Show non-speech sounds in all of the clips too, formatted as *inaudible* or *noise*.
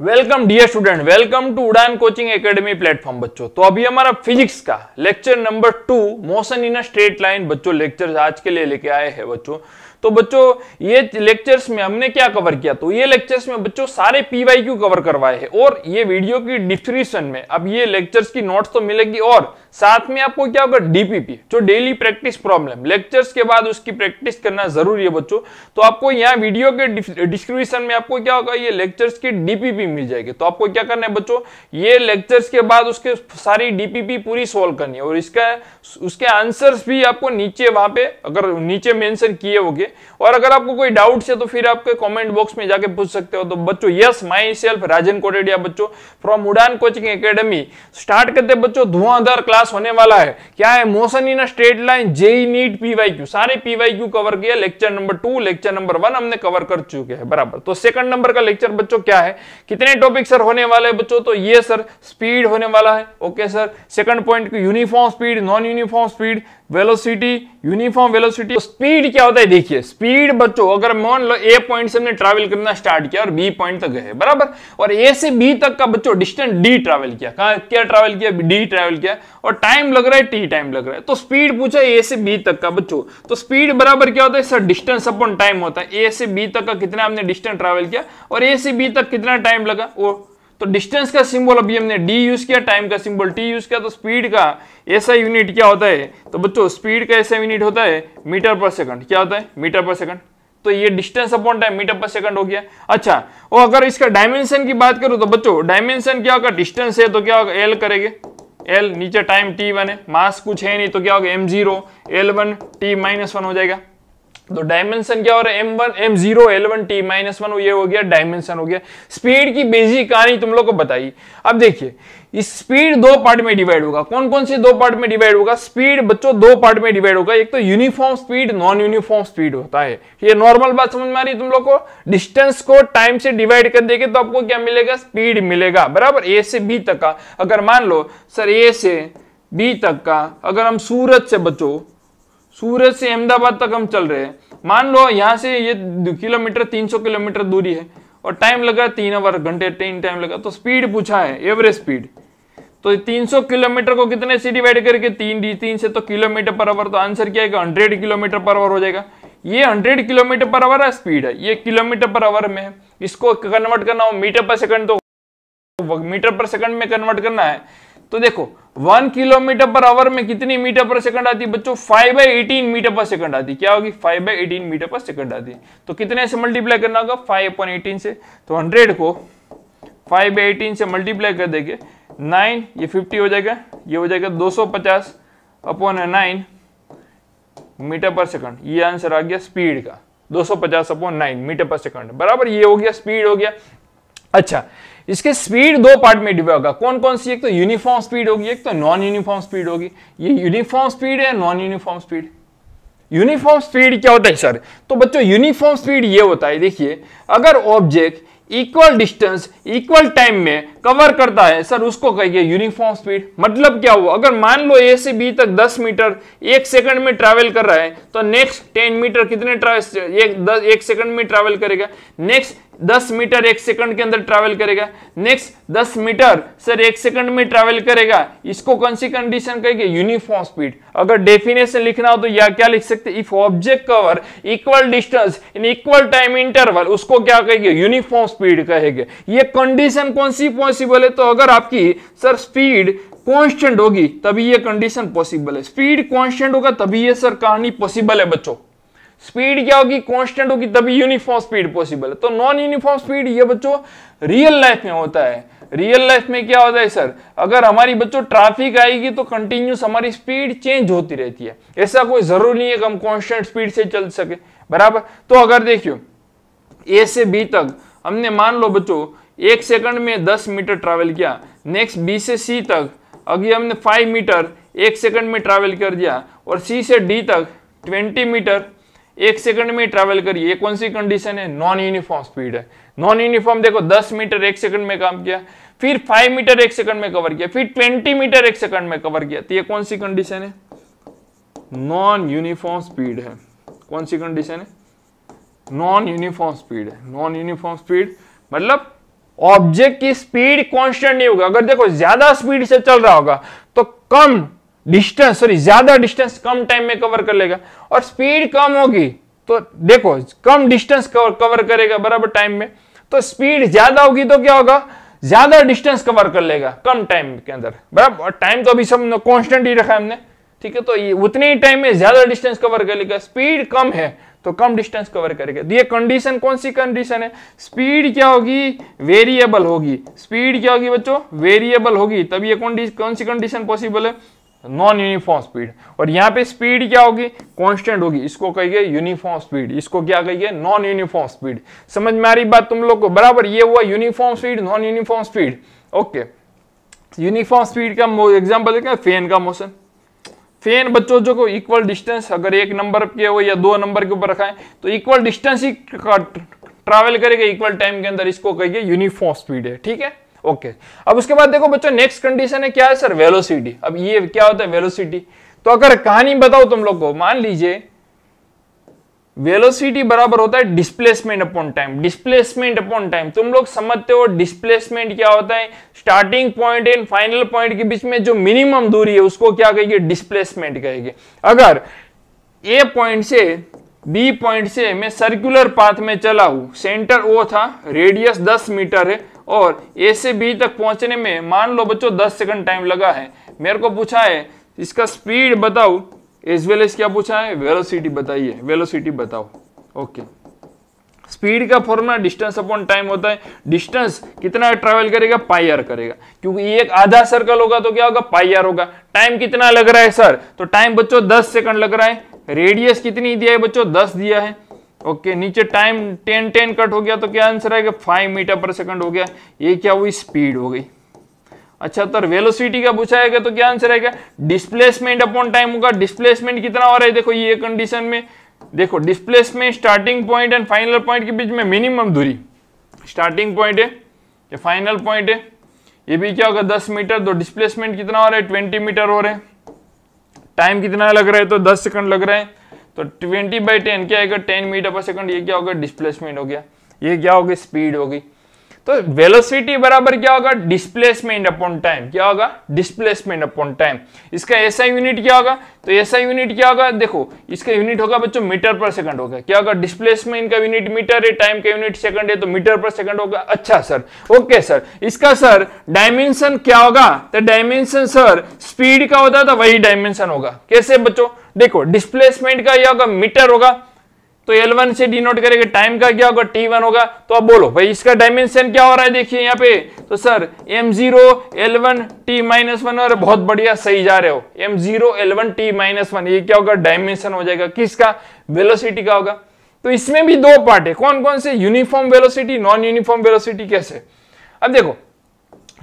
Welcome dear student welcome to Udaan coaching academy platform बच्चों तो अभी हमारा फिजिक्स का lecture number two motion in a straight line बच्चों लेक्चर आज के लिए लेके आए हैं बच्चों तो बच्चों ये लेक्चर्स में हमने क्या कवर किया तो ये लेक्चर्स में बच्चों सारे पीवाईक्यू कवर करवाए हैं और ये वीडियो की डिस्क्रिप्शन में अब ये लेक्चर्स की नोट्स तो मिलेगी और साथ में आपको क्या होगा डीपीपी जो डेली प्रैक्टिस प्रॉब्लम लेक्चर्स के बाद उसकी प्रैक्टिस करना जरूरी है बच्चों तो आपको यहाँ वीडियो के डिस्क्रिप्शन में आपको क्या होगा ये लेक्चर्स की डीपीपी मिल जाएगी तो आपको क्या करना है बच्चों ये लेक्चर्स के बाद उसके सारी डीपीपी पूरी सोल्व करनी है और इसका उसके आंसर भी आपको नीचे वहां पे अगर नीचे मैंशन किए हो और अगर आपको कोई डाउट है तो फिर आपके कॉमेंट बॉक्स में जाके पूछ सकते हो तो बच्चों यस माई सेल्फ राजन कोटेडिया बच्चों फ्रॉम उड़ान कोचिंग अकेडमी स्टार्ट करते बच्चों धुआंधार क्लास पास होने वाला है क्या है motion in straight line JEE NEET PYQ सारे पीवाईक्यू कवर किया lecture number two lecture number one हमने कवर कर चुके हैं बराबर तो सेकंड नंबर का लेक्चर बच्चों क्या है कितने टॉपिक सर होने वाले हैं बच्चों तो ये सर स्पीड होने वाला है okay sir second point uniform speed non uniform speed velocity uniform velocity speed क्या होता है देखिए स्पीड बच्चों अगर मान लो ए पॉइंट से हमने ट्रैवल करना स्टार्ट किया और बी पॉइंट तक गए बराबर और ए से बी तक का बच्चों डिस्टेंस डी ट्रैवल किया कहा क्या ट्रैवल किया डी ट्रैवल किया और टाइम लग रहा है टी टाइम लग रहा है तो स्पीड पूछा ए से बी तक का बच्चों तो स्पीड बराबर क्या होता है सर डिस्टेंस अपॉन टाइम होता है ए से बी तक का कितना हमने डिस्टेंस ट्रैवल किया और ए से बी तक कितना टाइम लगा वो तो डिस्टेंस का सिंबल अभी हमने डी यूज किया टाइम का सिंबल टी यूज किया तो स्पीड का ऐसा यूनिट क्या होता है तो बच्चों स्पीड का ऐसा यूनिट होता है मीटर पर सेकंड क्या होता है मीटर पर सेकंड तो ये distance upon time metre per second हो गया अच्छा और अगर इसका डायमेंशन की बात करूं तो बच्चों डायमेंशन क्या होगा डिस्टेंस है तो क्या होगा एल करेंगे एल नीचे टाइम टी वन है मास कुछ है नहीं तो क्या होगा M zero L one T minus one हो जाएगा तो डायमेंशन क्या हो रहा है M one M zero L T minus one ये हो गया डायमेंशन हो गया स्पीड की बेसिक कहानी तुम लोग को बताई अब देखिए इस स्पीड दो पार्ट में डिवाइड होगा कौन कौन से दो पार्ट में डिवाइड होगा स्पीड बच्चों दो पार्ट में डिवाइड होगा एक तो uniform speed non uniform speed होता है ये नॉर्मल बात समझ में आ रही है तुम लोग को डिस्टेंस को टाइम से डिवाइड कर देंगे तो आपको क्या मिलेगा स्पीड मिलेगा बराबर ए से बी तक का अगर मान लो सर ए से बी तक का अगर हम सूरज से बच्चों सूरत से अहमदाबाद तक हम चल रहे हैं मान लो यहाँ से ये किलोमीटर 300 किलोमीटर दूरी है और टाइम लगा तीन आवर घंटे तीन टाइम लगा तो स्पीड पूछा है एवरेज स्पीड तो 300 किलोमीटर को कितने से डिवाइड करके तीन डी तीन से तो किलोमीटर पर आवर तो आंसर क्या है हंड्रेड किलोमीटर पर आवर हो जाएगा ये 100 किलोमीटर पर आवर है स्पीड है ये किलोमीटर पर आवर में है इसको कन्वर्ट करना हो मीटर पर सेकंड तो मीटर पर सेकंड में कन्वर्ट करना है तो देखो वन किलोमीटर पर आवर में कितनी मीटर पर सेकंड आती है बच्चों five by eighteen metre per second आती क्या होगी five by eighteen metre per second आती तो कितने से मल्टीप्लाई करना होगा फाइव अपॉन एटीन से तो हंड्रेड को फाइव बाई एटीन से मल्टीप्लाई कर देंगे नाइन ये फिफ्टी हो जाएगा ये हो जाएगा दो सौ पचास upon nine metre per second ये आंसर आ गया स्पीड का दो सौ पचास upon nine metre per second बराबर ये हो गया स्पीड हो गया अच्छा इसके स्पीड दो पार्ट में डिवाइड होगा कौन कौन सी एक तो यूनिफॉर्म स्पीड होगी एक तो नॉन यूनिफॉर्म स्पीड होगी ये यूनिफॉर्म स्पीड है non uniform speed uniform speed क्या होता है सर तो बच्चों यूनिफॉर्म स्पीड ये होता है देखिए अगर object equal distance equal time में कवर करता है सर उसको कहिए यूनिफॉर्म स्पीड मतलब क्या हुआ अगर मान लो ए से बी तक 10 मीटर एक सेकंड में ट्रैवल कर रहा है तो नेक्स्ट 10 मीटर कितने एक, एक सेकंड में ट्रैवल करेगा नेक्स्ट 10 मीटर एक सेकंड के अंदर ट्रैवल करेगा नेक्स्ट 10 मीटर सर एक सेकंड में ट्रैवल करेगा इसको कौन सी कंडीशन कहेगी यूनिफॉर्म स्पीड अगर डेफिनेशन लिखना हो तो या क्या लिख सकते if object cover equal distance in equal time interval उसको क्या कहेगी यूनिफॉर्म स्पीड कहेंगे ये कंडीशन कौन सी पॉसिबल है तो अगर आपकी सर स्पीड कॉन्स्टेंट होगी तभी यह कंडीशन पॉसिबल है स्पीड कॉन्स्टेंट होगा तभी यह सर कहानी पॉसिबल है बच्चों स्पीड क्या होगी कांस्टेंट होगी तभी यूनिफॉर्म स्पीड पॉसिबल है तो नॉन यूनिफॉर्म स्पीड ये बच्चों रियल लाइफ में होता है रियल लाइफ में क्या होता है सर अगर हमारी बच्चों ट्रैफिक आएगी तो कंटिन्यूस हमारी स्पीड चेंज होती रहती है ऐसा कोई जरूरी नहीं है कि हम कॉन्स्टेंट स्पीड से चल सके बराबर तो अगर देखियो ए से बी तक हमने मान लो बच्चों एक सेकंड में दस मीटर ट्रैवल किया नेक्स्ट बी से सी तक अभी हमने फाइव मीटर एक सेकंड में ट्रैवल कर दिया और सी से डी तक ट्वेंटी मीटर एक सेकंड में ट्रेवल करिए कौन सी कंडीशन है नॉन यूनिफॉर्म स्पीड है नॉन यूनिफॉर्म देखो 10 मीटर एक सेकंड में काम किया फिर 5 मीटर एक सेकंड में कवर किया फिर 20 मीटर एक सेकंड में कवर किया तो ये कौन सी कंडीशन है नॉन यूनिफॉर्म स्पीड है कौन सी कंडीशन है नॉन यूनिफॉर्म स्पीड है नॉन यूनिफॉर्म स्पीड मतलब ऑब्जेक्ट की स्पीड कॉन्स्टेंट नहीं होगा अगर देखो ज्यादा स्पीड से चल रहा होगा तो कम डिस्टेंस सॉरी ज्यादा डिस्टेंस कम टाइम में कवर कर लेगा और स्पीड कम होगी तो देखो कम डिस्टेंस कवर कवर करेगा बराबर टाइम में तो स्पीड ज्यादा होगी तो क्या होगा ज्यादा डिस्टेंस कवर कर लेगा कम टाइम के अंदर बराबर टाइम तो अभी सब कॉन्स्टेंट ही रखा है हमने ठीक है तो ये उतने ही टाइम में ज्यादा डिस्टेंस कवर कर लेगा स्पीड कम है तो कम डिस्टेंस कवर करेगा तो ये कंडीशन कौन सी कंडीशन है स्पीड क्या होगी वेरिएबल होगी स्पीड क्या होगी बच्चों वेरिएबल होगी तब ये कौन सी कंडीशन पॉसिबल है नॉन यूनिफॉर्म स्पीड और यहाँ पे स्पीड क्या होगी कांस्टेंट होगी इसको कहिए यूनिफॉर्म स्पीड इसको क्या कहिए नॉन यूनिफॉर्म स्पीड समझ में आ रही बात तुम लोग को बराबर ये हुआ uniform speed non uniform speed okay uniform speed का एग्जाम्पल देखें फेन का मोशन फेन बच्चों जो को इक्वल डिस्टेंस अगर एक नंबर के हो या दो नंबर के ऊपर रखा है तो इक्वल डिस्टेंस ही ट्रैवल करेगा इक्वल टाइम के अंदर इसको कहिए यूनिफॉर्म स्पीड है ठीक है ओके अब उसके बाद देखो बच्चों नेक्स्ट कंडीशन है क्या है सर वेलोसिटी अब ये क्या होता है वेलोसिटी तो अगर कहानी बताओ तुम लोग को मान लीजिए वेलोसिटी बराबर होता है displacement upon time displacement upon time तुम लोग समझते हो डिस्प्लेसमेंट क्या होता है starting point and final point के बीच में जो मिनिमम दूरी है उसको क्या कहेगी डिस्प्लेसमेंट कहेगी अगर ए पॉइंट से बी पॉइंट से मैं सर्कुलर पाथ में चला हूं सेंटर ओ था रेडियस दस मीटर है और ए से बी तक पहुंचने में मान लो बच्चों दस सेकंड टाइम लगा है मेरे को पूछा है इसका स्पीड बताओ एज वेल एज क्या पूछा है वेलोसिटी बताइए वेलोसिटी बताओ ओके स्पीड का फॉर्मूला डिस्टेंस अपॉन टाइम होता है डिस्टेंस कितना ट्रेवल करेगा पाई आर करेगा क्योंकि ये एक आधा सर्कल होगा तो क्या होगा पाई आर होगा टाइम कितना लग रहा है सर तो टाइम बच्चों 10 सेकंड लग रहा है रेडियस कितनी दिया है बच्चों 10 दिया है ओके नीचे टाइम टेन टेन कट हो गया तो क्या आंसर आएगा फाइव मीटर पर सेकंड हो गया ये क्या हुई स्पीड हो गई अच्छा तो वेलोसिटी का पूछा है तो क्या आंसर आएगा डिस्प्लेसमेंट अपॉन टाइम होगा डिस्प्लेसमेंट कितना हो रहा है देखो ये कंडीशन में देखो displacement starting point and final point के बीच में मिनिमम दूरी स्टार्टिंग पॉइंट है या फाइनल पॉइंट है ये भी क्या होगा दस मीटर तो डिस्प्लेसमेंट कितना हो रहा है ट्वेंटी मीटर हो रहे हैं टाइम कितना लग रहा है तो दस सेकंड लग रहा है तो 20 बाई टेन क्या आएगा 10 मीटर पर सेकंड ये क्या हो गया डिस्प्लेसमेंट हो गया ये क्या हो गया स्पीड होगी तो वेलोसिटी बराबर क्या होगा डिस्प्लेसमेंट अपॉन टाइम क्या होगा डिस्प्लेसमेंट अपॉन टाइम इसका ऐसा यूनिट क्या होगा तो ऐसा यूनिट क्या होगा देखो इसका यूनिट होगा बच्चों मीटर पर सेकंड होगा क्या होगा डिस्प्लेसमेंट का यूनिट मीटर है टाइम का यूनिट सेकंड है तो मीटर पर सेकंड होगा अच्छा सर ओके सर इसका सर डायमेंशन क्या होगा तो डायमेंशन सर स्पीड का होता है तो वही डायमेंशन होगा कैसे बच्चों देखो डिस्प्लेसमेंट का यह होगा मीटर होगा तो L1 से डिनोट करेगा टाइम का क्या होगा T1 होगा तो अब बोलो भाई इसका डायमेंशन क्या हो रहा है देखिए यहाँ पे तो sir M0 zero L one T minus one और बहुत बढ़िया सही जा रहे हो M0 zero L one T minus one ये क्या होगा डायमेंशन हो जाएगा किसका वेलोसिटी का होगा तो इसमें भी दो पार्ट है कौन कौन से uniform velocity non uniform velocity कैसे अब देखो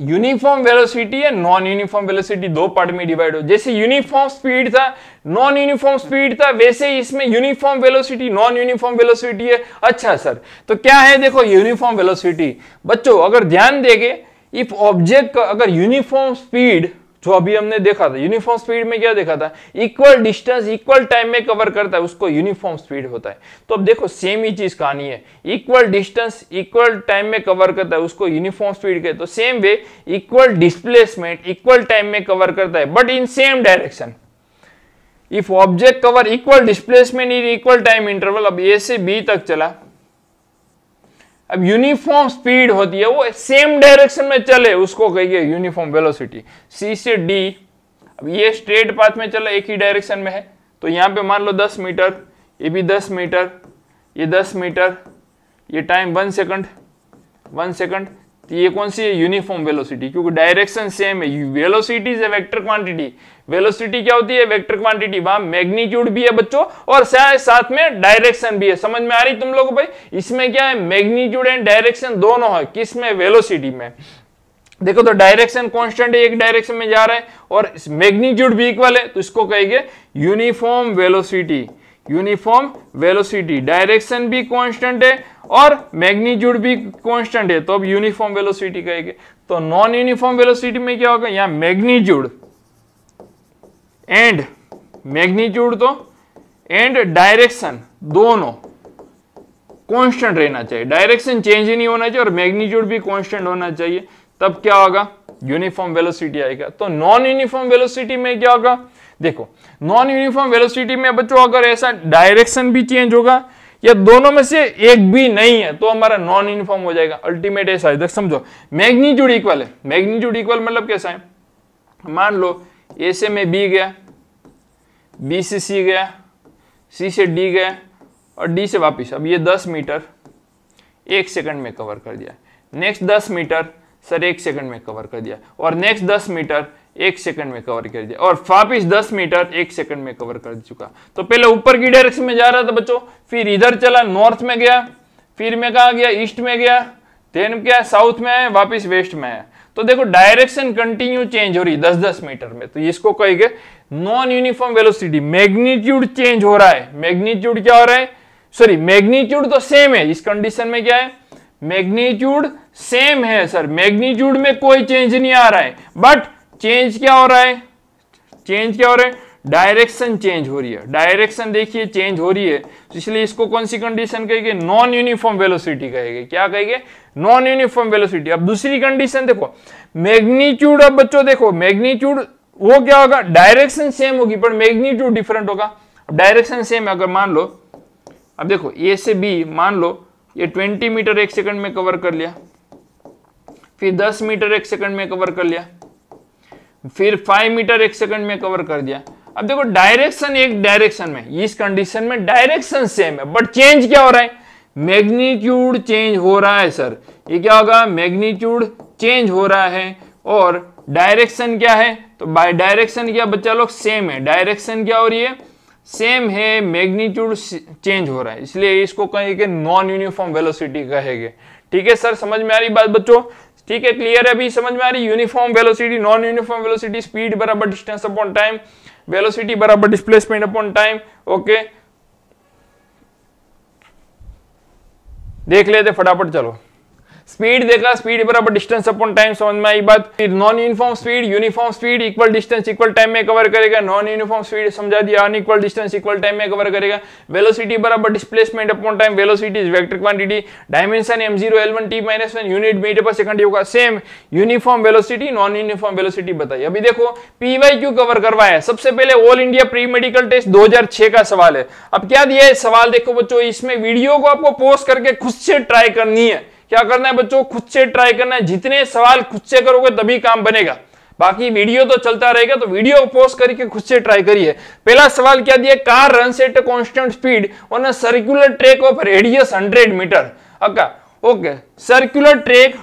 यूनिफॉर्म वेलोसिटी है नॉन यूनिफॉर्म वेलोसिटी दो पार्ट में डिवाइड हो जैसे यूनिफॉर्म स्पीड था नॉन यूनिफॉर्म स्पीड था वैसे ही इसमें uniform velocity non uniform velocity है अच्छा सर तो क्या है देखो यूनिफॉर्म वेलोसिटी बच्चों अगर ध्यान देंगे इफ ऑब्जेक्ट का अगर यूनिफॉर्म स्पीड जो तो अभी हमने देखा था यूनिफॉर्म स्पीड में क्या देखा था इक्वल डिस्टेंस इक्वल टाइम में कवर करता है उसको यूनिफॉर्म स्पीड होता है तो अब देखो सेम ही चीज कहानी है इक्वल डिस्टेंस इक्वल टाइम में कवर करता है उसको यूनिफॉर्म स्पीड कहते तो same way equal displacement equal time में कवर करता है but in same direction if object cover equal displacement in equal time interval अब ए से बी तक चला अब यूनिफॉर्म स्पीड होती है वो सेम डायरेक्शन में चले उसको कहिए यूनिफॉर्म वेलोसिटी सी से डी अब ये स्ट्रेट पाथ में चले एक ही डायरेक्शन में है तो यहां पे मान लो 10 मीटर ये भी 10 मीटर ये 10 मीटर ये time one second one second तो ये कौन सी है यूनिफॉर्म वेलोसिटी क्योंकि डायरेक्शन सेम है वेलोसिटी से वेक्टर क्वांटिटी वेलोसिटी क्या होती है वेक्टर क्वांटिटी वहां मैग्नीट्यूड भी है बच्चों और साथ में डायरेक्शन भी है समझ में आ रही तुम लोग भाई इसमें क्या है मैग्नीट्यूड एंड डायरेक्शन दोनों है किस में वेलोसिटी में देखो तो डायरेक्शन कांस्टेंट है एक डायरेक्शन में जा रहा है और मैग्नीट्यूड भी इक्वल है तो इसको कहेंगे uniform velocity uniform velocity direction भी कांस्टेंट है और मैग्नीट्यूड भी कांस्टेंट है तो अब यूनिफॉर्म वेलोसिटी कहेंगे तो नॉन यूनिफॉर्म वेलोसिटी में क्या होगा यहां मैग्नीट्यूड एंड मैग्नीट्यूड तो एंड डायरेक्शन दोनों कांस्टेंट रहना चाहिए डायरेक्शन चेंज ही नहीं होना चाहिए और मैग्नीट्यूड भी कांस्टेंट होना चाहिए तब क्या होगा यूनिफॉर्म वेलोसिटी आएगा तो नॉन यूनिफॉर्म वेलोसिटी में क्या होगा देखो नॉन यूनिफॉर्म वेलोसिटी में बच्चों अगर ऐसा डायरेक्शन भी चेंज होगा या दोनों में से एक भी नहीं है तो हमारा नॉन यूनिफॉर्म हो जाएगा अल्टीमेट ऐसा है समझो मैग्नीट्यूड इक्वल है मैग्नीट्यूड इक्वल मतलब कैसा है मान लो ए से मैं बी गया बी से सी गया सी से डी गया और डी से वापस अब ये दस मीटर एक सेकंड में कवर कर दिया नेक्स्ट दस मीटर सर एक सेकंड में कवर कर दिया और नेक्स्ट दस मीटर एक सेकंड में कवर कर दिया और फापिस दस मीटर एक सेकंड में कवर कर चुका तो पहले ऊपर की डायरेक्शन में जा रहा था बच्चों फिर इधर चला नॉर्थ में गया फिर मैं कहा गया ईस्ट में गया देन क्या साउथ में आया वापिस वेस्ट में आया तो देखो डायरेक्शन कंटिन्यू चेंज हो रही दस दस मीटर में तो इसको कहेंगे non uniform velocity magnitude change हो रहा है मैग्नीट्यूड क्या हो रहा है सॉरी मैग्नीट्यूड तो सेम है इस कंडीशन में क्या है मैग्नीट्यूड सेम है सर मैग्नीट्यूड में कोई चेंज नहीं आ रहा है बट चेंज क्या हो रहा है चेंज क्या हो रहा है डायरेक्शन चेंज हो रही है डायरेक्शन देखिए चेंज हो रही है तो इसलिए इसको कौन सी कंडीशन कहेंगे नॉन यूनिफॉर्म वेलोसिटी कहेंगे क्या कहेंगे नॉन यूनिफॉर्म वेलोसिटी अब दूसरी कंडीशन देखो मैग्नीट्यूड अब बच्चों देखो मैग्नीट्यूड वो क्या होगा डायरेक्शन सेम होगी पर मैग्नीट्यूड डिफरेंट होगा अब डायरेक्शन सेम अगर मान लो अब देखो ए से बी मान लो ये ट्वेंटी मीटर एक सेकंड में कवर कर लिया फिर दस मीटर एक सेकंड में कवर कर लिया फिर फाइव मीटर एक सेकंड में कवर कर दिया अब देखो डायरेक्शन एक डायरेक्शन में इस कंडीशन में डायरेक्शन सेम है बट चेंज क्या हो रहा है मैग्नीट्यूड चेंज हो रहा है सर ये क्या होगा मैग्नीट्यूड चेंज हो रहा है और डायरेक्शन क्या है तो बाय डायरेक्शन क्या बच्चा लोग सेम है डायरेक्शन क्या हो रही है सेम है मैग्नीट्यूड चेंज हो रहा है इसलिए इसको कहेंगे नॉन यूनिफॉर्म वेलोसिटी कहेंगे ठीक है सर समझ में आ रही बात बच्चों ठीक है क्लियर है अभी समझ में आ रही uniform velocity non uniform velocity speed बराबर डिस्टेंस अपॉन टाइम वेलोसिटी बराबर डिस्प्लेसमेंट अपॉन टाइम ओके देख लेते फटाफट चलो स्पीड देखा स्पीड बराबर डिस्टेंस अपॉन टाइम समझ में आई बात फिर non uniform speed uniform speed equal distance equal time में कवर करेगा नॉन यूनिफॉर्म स्पीड समझा दिया unequal distance equal time में कवर करेगा वेलोसिटी बराबर displacement upon time velocity is vector quantity dimension M zero t 1 unit metre per second होगा same uniform velocity non uniform velocity बताइए अभी देखो PYQ cover करवाया सबसे पहले all India pre medical test 2006 का सवाल है अब क्या दिया है सवाल देखो बच्चों इसमें वीडियो को आपको पोस्ट करके खुद से ट्राई करनी है क्या करना है बच्चों खुद से ट्राई करना है जितने सवाल खुद से करोगे तभी काम बनेगा बाकी वीडियो तो चलता रहेगा तो वीडियो पोस्ट करके खुद से ट्राई करिए पहला सवाल क्या दिया car run set constant speed on a circular track of radius 100 metre अका ओके सर्कुलर ट्रैक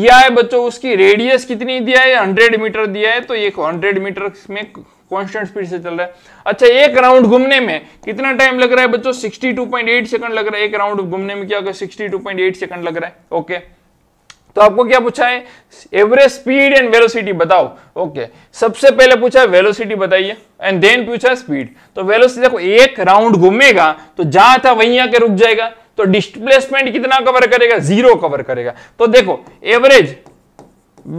दिया है बच्चों उसकी रेडियस कितनी दिया है 100 मीटर दिया है तो ये 100 मीटर में कॉन्स्टेंट स्पीड से चल रहा है अच्छा एक राउंड घूमने में कितना टाइम लग रहा है बच्चों sixty two point eight second लग रहा है एक राउंड घूमने में क्या होगा sixty two point eight second लग रहा है ओके तो आपको क्या पूछा है एवरेज स्पीड एंड वेलोसिटी बताओ ओके okay. सबसे पहले पूछा है वेलोसिटी बताइए एंड देन पूछा है स्पीड तो वेलोसिटी देखो एक राउंड घूमेगा तो जहां था वहीं आके रुक जाएगा तो डिस्प्लेसमेंट कितना कवर करेगा जीरो कवर करेगा तो देखो एवरेज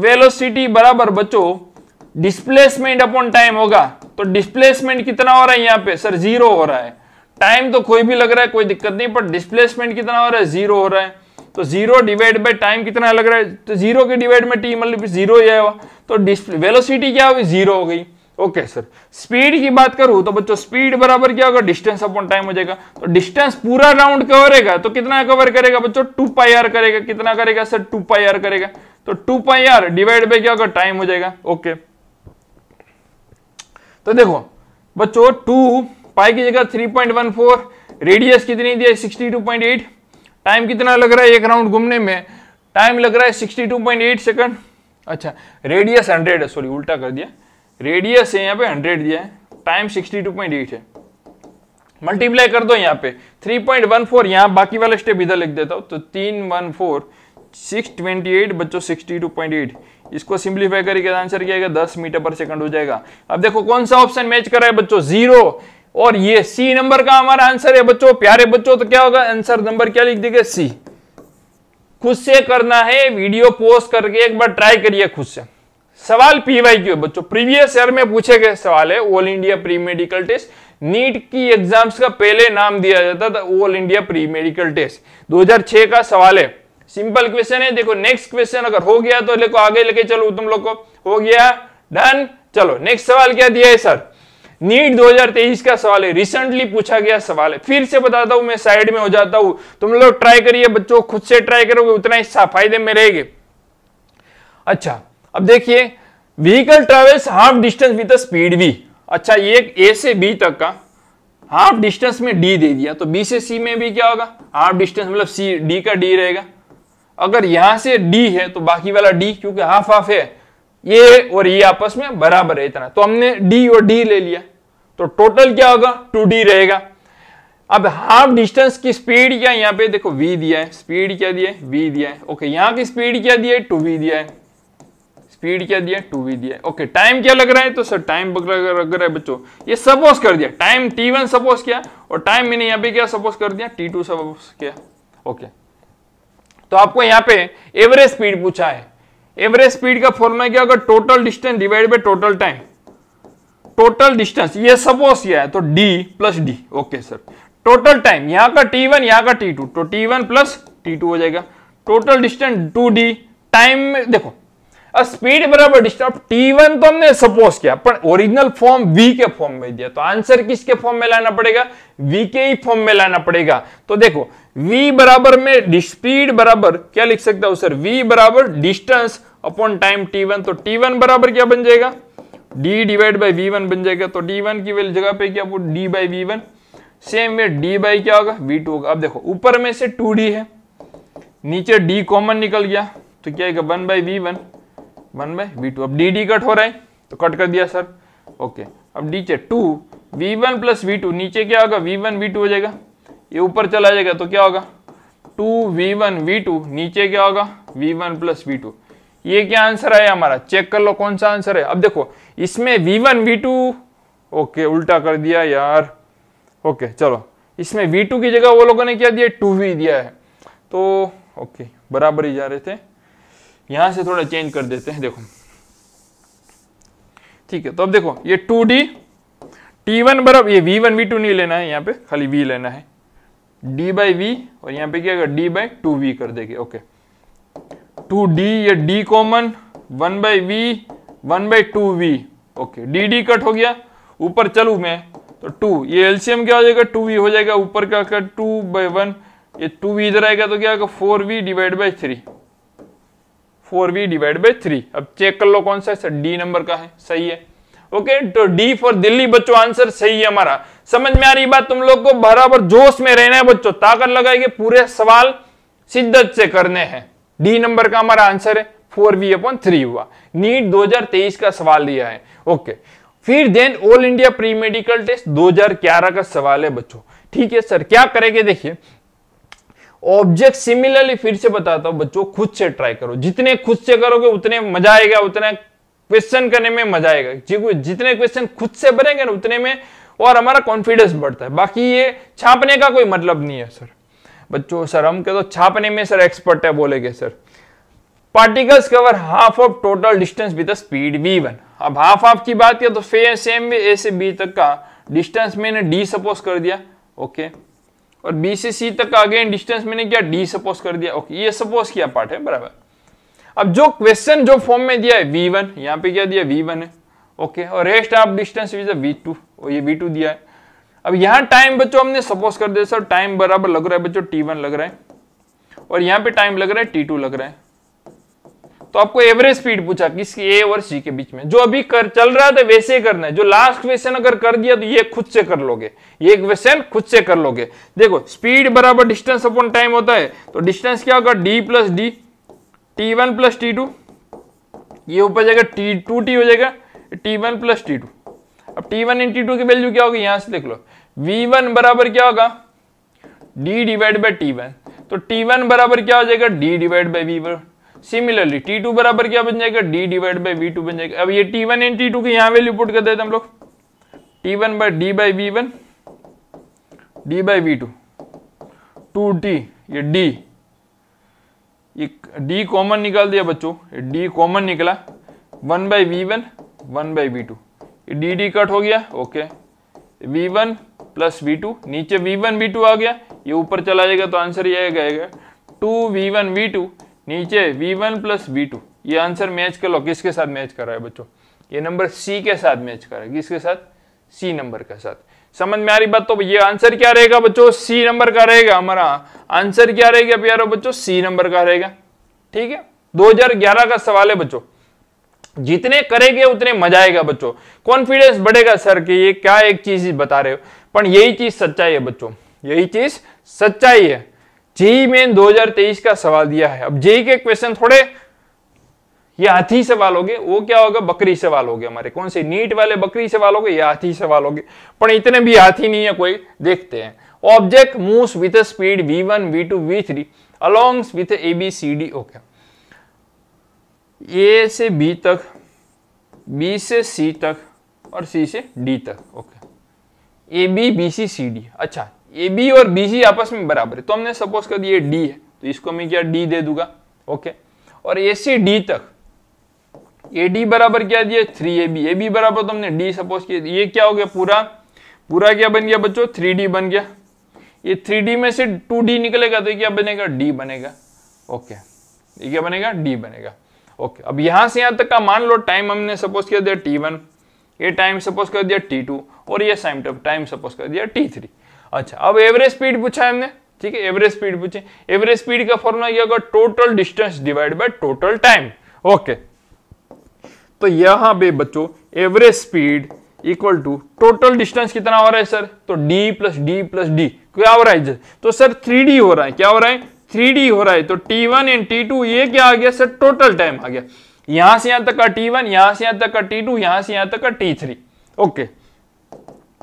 वेलोसिटी बराबर बच्चों डिस्प्लेसमेंट अपॉन टाइम होगा तो डिस्प्लेसमेंट कितना हो रहा है यहाँ पे सर जीरो हो रहा है टाइम तो कोई भी लग रहा है कोई दिक्कत नहीं पर डिस्प्लेसमेंट कितना हो रहा है जीरो हो रहा है तो जीरो डिवाइड बाय टाइम कितना लग रहा है तो जीरो के डिवाइड में टी मतलब जीरो तो वेलोसिटी क्या होगी जीरो हो गई ओके okay, सर स्पीड की बात करूं तो बच्चों स्पीड बराबर क्या होगा डिस्टेंस अपॉन टाइम हो जाएगा तो डिस्टेंस पूरा राउंड कवरेगा तो कितना कवर करेगा बच्चों टू पाई आर करेगा कितना करेगा सर टू पाई आर करेगा तो two pi r divide by क्या होगा टाइम हो जाएगा ओके okay. तो देखो बच्चों टू पाई की जगह three point one four radius कितनी दिया है sixty two point eight time कितना लग रहा है एक राउंड घूमने में टाइम लग रहा है sixty two point eight second अच्छा रेडियस हंड्रेड है सॉरी उल्टा कर दिया रेडियस है यहाँ पे हंड्रेड दिया है time sixty two point eight है मल्टीप्लाई कर दो यहाँ पे थ्री पॉइंट वन फोर यहाँ बाकी वाला स्टेप इधर लिख देता हूँ तो तीन one four six twenty eight बच्चों सिक्सटी टू पॉइंट एट इसको सिंप्लीफाई करके आंसर क्या आएगा दस मीटर पर सेकंड हो जाएगा अब देखो कौन सा ऑप्शन मैच कर रहा है बच्चों जीरो और ये सी नंबर का हमारा आंसर है बच्चों प्यारे बच्चों तो क्या होगा आंसर नंबर क्या लिख देगा सी खुद से करना है वीडियो पोस्ट करके एक बार ट्राई करिए खुद से सवाल पीवाई क्यू बच्चों प्रीवियस ईयर में पूछे गए सवाल है all India pre medical test NEET की एग्जाम्स का पहले नाम दिया जाता था all India pre medical test 2006 का सवाल है सिंपल क्वेश्चन है देखो नेक्स्ट क्वेश्चन अगर हो गया तो देखो आगे लेके चलो तुम लोग को हो गया डन चलो नेक्स्ट सवाल क्या दिया है सर नीट 2023 का सवाल है रिसेंटली पूछा गया सवाल है फिर से बताता हूं मैं साइड में हो जाता हूं तुम लोग ट्राई करिए बच्चों खुद से ट्राई करोगे उतना ही फायदे में रहेगी अच्छा अब देखिए vehicle travels half distance with speed V अच्छा ये ए से बी तक का हाफ डिस्टेंस में डी दे दिया तो बी से सी में भी क्या होगा हाफ डिस्टेंस मतलब सी डी का डी रहेगा अगर यहां से डी है तो बाकी वाला डी क्योंकि हाफ हाफ है ये और ये आपस में बराबर है इतना तो हमने डी और डी ले लिया तो टोटल क्या होगा टू डी रहेगा अब हाफ डिस्टेंस की स्पीड क्या यहाँ पे देखो v दिया है स्पीड क्या दिया है v दिया है ओके यहाँ की स्पीड क्या दिया है टू वी दिया है स्पीड क्या दिया है टू वी दिया है ओके टाइम क्या लग रहा है तो सर टाइम लग रहा है बच्चों ये सपोज कर दिया टाइम टी वन सपोज किया और टाइम मैंने यहाँ पे क्या सपोज कर दिया टी टू सपोज किया ओके तो आपको यहाँ पे एवरेज स्पीड पूछा है एवरेज स्पीड का फॉर्मूला क्या होगा total distance divide by total time total distance ये सपोज किया है तो d plus D okay sir total time यहाँ का t1 वन यहाँ का t2 तो t1 वन प्लस टी हो जाएगा टोटल डिस्टेंस 2d टाइम देखो स्पीड बराबर डिस्टर्ब टी वन तो हमने सपोज किया पर ओरिजिनल फॉर्म वी के फॉर्म में दिया तो आंसर किसके फॉर्म में लाना पड़ेगा वी के ही फॉर्म में लाना पड़ेगा तो देखो वी बराबर में स्पीड बराबर क्या लिख सकता हूं सर वी बराबर distance upon time T one तो टी वन बराबर क्या बन जाएगा D divide by V one बन जाएगा तो डी वन की वैल्यू जगह पे क्या D by V one same way D by क्या होगा वी टू होगा अब देखो ऊपर में से टू डी है नीचे डी कॉमन निकल गया तो क्या one by V one one by V two अब डी डी कट हो रहा है तो कट कर दिया सर ओके अब नीचे two V one plus V two नीचे क्या होगा वी वन वी टू हो जाएगा ये ऊपर चला जाएगा तो क्या होगा two V one V two नीचे क्या होगा V one plus V two ये क्या आंसर आया हमारा चेक कर लो कौन सा आंसर है अब देखो इसमें V one V two okay उल्टा कर दिया यार ओके चलो इसमें वी टू की जगह वो लोगों ने क्या दिया टू वी दिया है तो ओके बराबर ही जा रहे थे यहां से थोड़ा चेंज कर देते हैं देखो ठीक है तो अब देखो ये टू डी टी वन बराबर ये वी वन वी टू नहीं लेना है यहाँ पे खाली वी लेना है डी बाई वी और यहाँ पे क्या अगर डी बाई टू वी कर देंगे ओके टू डी ये D common one by V one by two V okay D D cut हो गया ऊपर चलू मैं तो टू ये एलसीएम क्या हो जाएगा टू वी हो जाएगा ऊपर का टू बाई वन ये टू वी इधर आएगा तो क्या होगा four V divide by three four V divide by three अब चेक कर लो कौन सा है डी नंबर का है सही है ओके तो डी फॉर दिल्ली बच्चों आंसर सही है हमारा समझ में आ रही बात तुम लोग को बराबर जोश में रहना है बच्चों ताकत लगाएंगे पूरे सवाल शिद्दत से करने हैं डी नंबर का हमारा आंसर है फोर वी अपॉन थ्री हुआ नीट 2023 का सवाल दिया है ओके फिर then all India pre medical test 2011 का सवाल है बच्चों ठीक है सर क्या करेंगे देखिए ऑब्जेक्ट सिमिलरली फिर से बताता हूं बच्चों खुद से ट्राई करो जितने खुद से करोगे उतने मजा आएगा उतना क्वेश्चन करने में मजा आएगा जितने क्वेश्चन खुद से बनेंगे ना उतने में और हमारा कॉन्फिडेंस बढ़ता है बाकी ये छापने का कोई मतलब नहीं है सर बच्चों सर हम के तो छापने में सर एक्सपर्ट है बोलेगे sir particles cover half of total distance with speed V one अब हाफ ऑफ की बात किया तो फेयर सेम ए से बी तक का डिस्टेंस मैंने डी सपोज कर दिया ओके okay. और बी से सी तक का अगेन डिस्टेंस मैंने क्या डी सपोज कर दिया ओके ये सपोज किया पार्ट है बराबर अब जो क्वेश्चन जो फॉर्म में दिया है वी वन यहाँ पे क्या दिया वी वन है ओके और rest of distance with V two और ये वी टू दिया है अब यहाँ टाइम बच्चों हमने सपोज कर दिया सर टाइम बराबर लग रहा है बच्चों टी वन लग रहा है और यहाँ पे टाइम लग रहा है टी टू लग रहा है तो आपको एवरेज स्पीड पूछा किसकी ए और सी के बीच में जो अभी कर चल रहा था वैसे ही करना है जो लास्ट क्वेश्चन अगर कर दिया तो ये खुद से कर लोगे ये क्वेश्चन खुद से कर लोगे देखो स्पीड बराबर डिस्टेंस अपॉन टाइम होता है तो डिस्टेंस क्या होगा D plus D T one plus T two ये ऊपर जाएगा टी टू टी हो जाएगा T one plus T two अब टी वन इन टी टू की वैल्यू क्या होगी यहां से देख लो वी वन बराबर क्या होगा D divide by T one तो टी वन बराबर क्या हो जाएगा D divide by V one similarly T two बराबर क्या बन जाएगा D divide by V two बन जाएगा अब ये T one and T two की यहाँ वैल्यू पुट कर देते हम लोग T one by D by V one D by V two two T ये डी ये डी कॉमन निकाल दिया बच्चों डी कॉमन निकला one by V one one by V two ये डी डी कट हो गया okay V one plus V two नीचे वी वन वी टू आ गया ये ऊपर चला जाएगा तो आंसर ये आएगा two V one V two नीचे V1 one plus V two ये आंसर मैच कर लो किसके साथ मैच कर रहा है बच्चों ये नंबर सी के साथ मैच कर रहा है किसके साथ सी नंबर के साथ समझ में आ रही बात तो ये आंसर क्या रहेगा बच्चों c नंबर का रहेगा हमारा आंसर क्या रहेगा प्यारो बच्चों सी नंबर का रहेगा ठीक है 2011 का सवाल है बच्चों जितने करेंगे उतने मजा आएगा बच्चों कॉन्फिडेंस बढ़ेगा सर कि ये क्या एक चीज बता रहे हो पर यही चीज सच्चाई है बच्चों यही चीज सच्चाई है जेई में 2023 का सवाल दिया है अब जेई के क्वेश्चन थोड़े ये हाथी सवाल हो गए वो क्या होगा बकरी सवाल हो गए हमारे कौन से नीट वाले बकरी सवाल हो गए या हाथी सवाल हो गए पर इतने भी हाथी नहीं है कोई देखते हैं object moves with a speed V one V two V three along with A B C D okay A से बी तक बी से सी तक और सी से डी तक okay A B B C C D अच्छा A B और B C आपस में बराबर है तो हमने सपोज कर दिया डी है तो इसको मैं क्या डी दे दूंगा ओके और ए सी डी तक ए डी बराबर क्या दिया three A B A B बराबर तो हमने डी सपोज किया ये क्या हो गया पूरा पूरा क्या बन गया बच्चों थ्री डी बन गया ये थ्री डी में से टू डी निकलेगा तो क्या बनेगा डी बनेगा ओके ये क्या बनेगा डी बनेगा ओके अब यहां से यहां तक का मान लो टाइम हमने सपोज किया दिया टी वन ये टाइम सपोज कर दिया टी टू और ये टाइम टाइम सपोज कर दिया टी थ्री अच्छा अब एवरेज स्पीड पूछा है हमने ठीक है एवरेज स्पीड पूछे एवरेज स्पीड का फॉर्मूला ये होगा total distance divide by total time okay तो यहां पे बच्चों average speed equal to total distance कितना हो रहा है सर तो d plus D plus D क्या हो रहा है तो सर 3d हो रहा है क्या हो रहा है 3d हो रहा है तो t1 एंड t2 ये क्या आ गया सर टोटल टाइम आ गया यहां से यहां तक का t1 यहां से यहां तक का t2 यहां से यहां तक का t3 ओके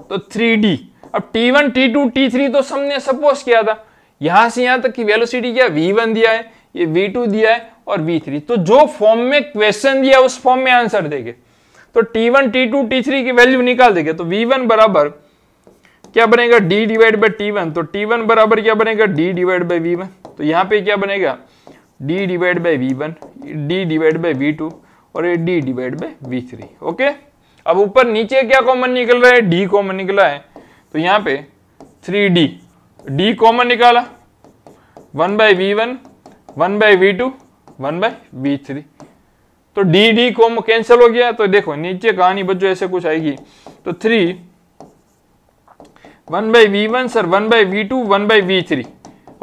तो 3d अब T one T two T three तो सबने सपोज किया था यहां से यहां तक की वेलोसिटी क्या वी वन दिया है ये V2 दिया है और वी थ्री तो जो फॉर्म में क्वेश्चन दिया उस फॉर्म में आंसर देंगे तो T one T two T three की वैल्यू निकाल देंगे तो V1 बराबर क्या बनेगा डी डिवाइड बाई टी तो T1 बराबर क्या बनेगा D divide by V one तो यहाँ पे क्या बनेगा D divide by V one D divide by V और ये D divide by V three okay अब ऊपर नीचे क्या कॉमन निकल रहा है डी कॉमन निकला है तो यहां पे 3d d डी कॉमन निकाला one by V one one by V two one by V three तो d d कॉम कैंसिल हो गया तो देखो नीचे कहानी बच्चों ऐसे कुछ आएगी तो three one by V one sir one by V two one by V three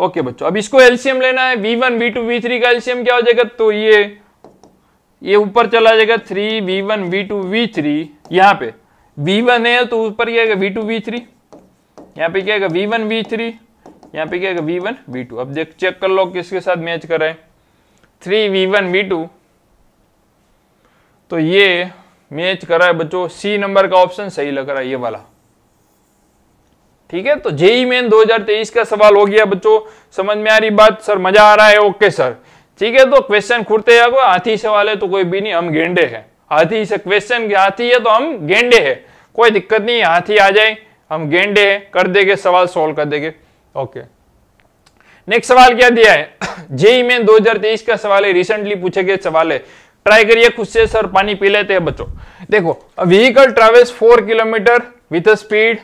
okay बच्चों अब इसको एलसीएम लेना है V one V two V three का एलसीएम क्या हो जाएगा तो ये ये ऊपर चला जाएगा three V one V two V three यहां पर वी वन है तो ऊपर ये वी टू वी थ्री यहाँ पे क्या वी वन वी थ्री यहाँ पे क्या वी वन वी टू अब देख चेक कर लो किसके साथ मैच कर रहे है three V one V two तो ये मैच कर रहा है बच्चों सी नंबर का ऑप्शन सही लग रहा है ये वाला ठीक है तो जेई मेन 2023 का सवाल हो गया बच्चों समझ में आ रही बात सर मजा आ रहा है ओके सर ठीक है तो क्वेश्चन खुरते हैं हाथी सवाल है तो कोई भी नहीं हम गेंडे हैं हाथी से क्वेश्चन हाथी है तो हम गेंडे हैं कोई दिक्कत नहीं हाथी आ जाए हम गेंडे हैं कर देंगे सवाल सोल्व कर देंगे ओके नेक्स्ट सवाल क्या दिया है *coughs* जेई में 2023 का सवाल है रिसेंटली पूछे गए सवाल है ट्राई करिए खुद से सर पानी पी लेते हैं बच्चों देखो vehicle travels four kilometre with speed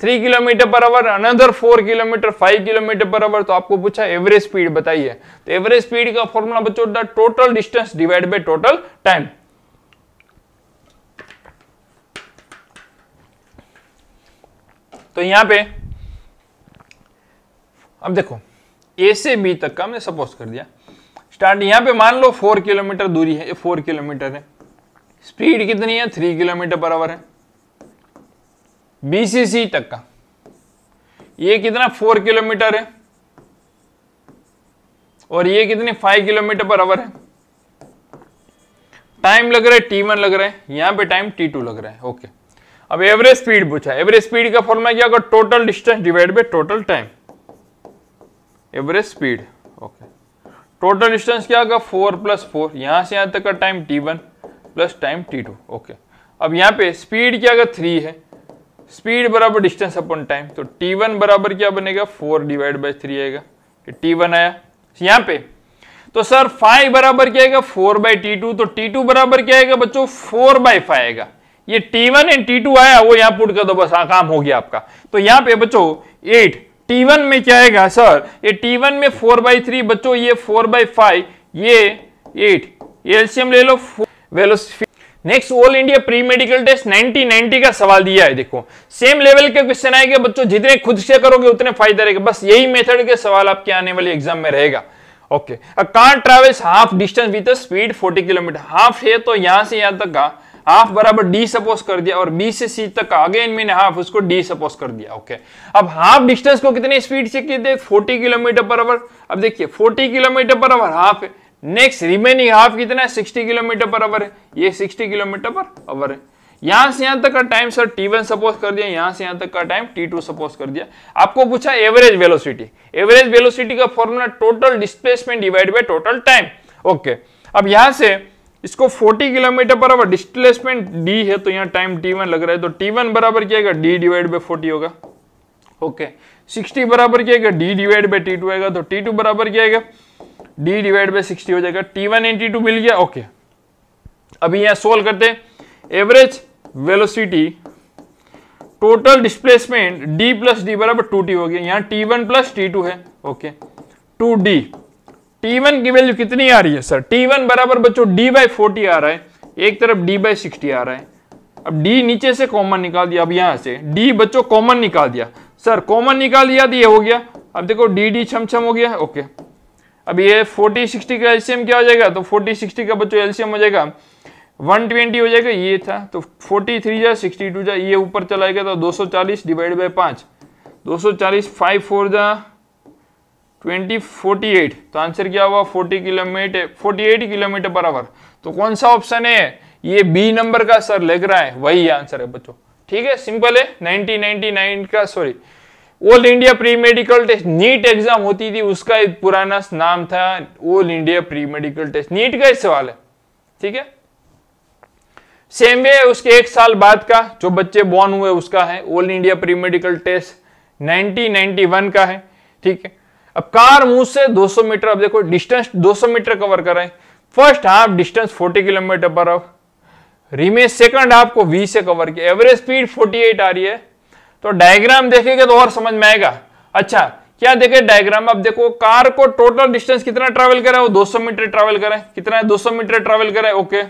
three kilometre per hour another four kilometre five kilometre per hour तो आपको पूछा एवरेज स्पीड बताइए तो एवरेज स्पीड का फॉर्मूला बच्चों total distance divide by total time तो यहां पे अब देखो ए से बी तक का हमने सपोज कर दिया स्टार्ट यहां पे मान लो फोर किलोमीटर दूरी है ये फोर किलोमीटर है स्पीड कितनी है थ्री किलोमीटर पर आवर है बीसीसी तक का ये कितना फोर किलोमीटर है और ये कितनी फाइव किलोमीटर पर आवर है टाइम लग रहा है टी वन लग रहा है यहां पे टाइम टी टू लग रहा है ओके अब एवरेज स्पीड पूछा एवरेज स्पीड का फॉर्मूला क्या होगा total distance divide by total time average speed okay total distance क्या होगा फोर प्लस फोर यहां से यहां तक का time T one plus time T two okay अब यहाँ पे स्पीड क्या होगा थ्री है स्पीड बराबर डिस्टेंस अपॉन टाइम तो टी वन बराबर क्या बनेगा फोर डिवाइड बाई थ्री आएगा टी वन आया तो यहां पे तो सर फाइव बराबर क्या आएगा फोर बाई टी टू तो टी टू बराबर क्या आएगा बच्चों फोर बाई फाइव आएगा ये T1 एंड T2 आया वो यहां पुट कर दो बस हाँ काम हो गया आपका तो यहां पे बच्चों एट T1 में क्या आएगा सर ये T1 में फोर बाई थ्री बच्चों ये फोर बाई फाइव ये एट ये एल्सियम ले लो velocity next all India pre medical test 90 का सवाल दिया है देखो सेम लेवल के क्वेश्चन आएंगे बच्चों जितने खुद से करोगे उतने फायदा रहेगा बस यही मेथड के सवाल आपके आने वाले एग्जाम में रहेगा okay car travels half distance with speed 40 kilometre half है तो यहां से यहां तक का हाँ। हाफ बराबर डी सपोज कर दिया और बी से सी तक अगेन मैंने हाफ उसको डी सपोज कर दिया ओके अब हाफ डिस्टेंस को कितने स्पीड से किए थे फोर्टी किलोमीटर पर आवर अब देखिए forty kilometre per hour half है नेक्स्ट रिमेनिंग हाफ कितना है सिक्सटी किलोमीटर पर आवर है ये सिक्सटी किलोमीटर पर आवर है यहां से यहां तक का time sir T one suppose कर दिया यहां से यहां तक का टाइम टी टू सपोज कर दिया आपको पूछा एवरेज वेलोसिटी एवरेज वेलोसिटी का formula total displacement divide by total time okay अब यहां से इसको 40 kilometre per our displacement D है तो यहाँ टाइम टी वन लग रहा है तो टी वन बराबर क्या आएगा डी डिवाइड बाई फोर्टी होगा ओके 60 बराबर क्या आएगा D divide by T two आएगा तो टी टू बराबर क्या आएगा डी डिवाइड बाई सिक्सटी हो जाएगा T one and T two मिल गया ओके अभी यहाँ सोल्व करते हैं average velocity total displacement D plus D बराबर टू टी हो गया यहाँ T one plus T two है ओके टू डी T1 की वैल्यू कितनी आ रही है सर T1 बराबर बच्चों D बाई फोर्टी आ रहा है एक तरफ D बाई सिक्सटी आ रहा है अब D नीचे से कॉमन निकाल दिया अब यहां से D बच्चों कॉमन निकाल दिया सर कॉमन निकाल दिया तो ये हो गया अब देखो डी डी छम छम हो गया ओके अब ये 40 60 का एलसीएम क्या हो जाएगा तो 40 60 का बच्चों एलसीएम हो जाएगा 120 हो जाएगा ये था तो फोर्टी थ्री जा सिक्सटी टू जा ये ऊपर चला जाएगा तो दो सौ चालीस डिवाइड बाई पाँच दो सौ चालीस फाइव फोर जा ट्वेंटी फोर्टी एट तो आंसर क्या हुआ forty kilometre forty eight kilometre per hour तो कौन सा ऑप्शन है ये बी नंबर का सर लग रहा है वही आंसर है बच्चों ठीक है सिंपल है 1999 का sorry all India pre medical test NEET exam होती थी उसका एक पुराना नाम था all India pre medical test NEET का ही सवाल है ठीक है सेम वे उसके एक साल बाद का जो बच्चे बॉर्न हुए उसका है all India pre medical test one का है ठीक है अब कार मुंह से 200 मीटर अब देखो डिस्टेंस 200 मीटर कवर कर रहे हैं first half distance 40 kilometre per अब रिमेज सेकंड हाफ को वी से कवर किया एवरेज स्पीड 48 आ रही है तो डायग्राम देखेंगे तो और समझ में आएगा अच्छा क्या देखे डायग्राम अब देखो कार को टोटल डिस्टेंस कितना ट्रेवल करा है वो 200 मीटर ट्रेवल करें कितना है 200 मीटर ट्रेवल करें ओके okay.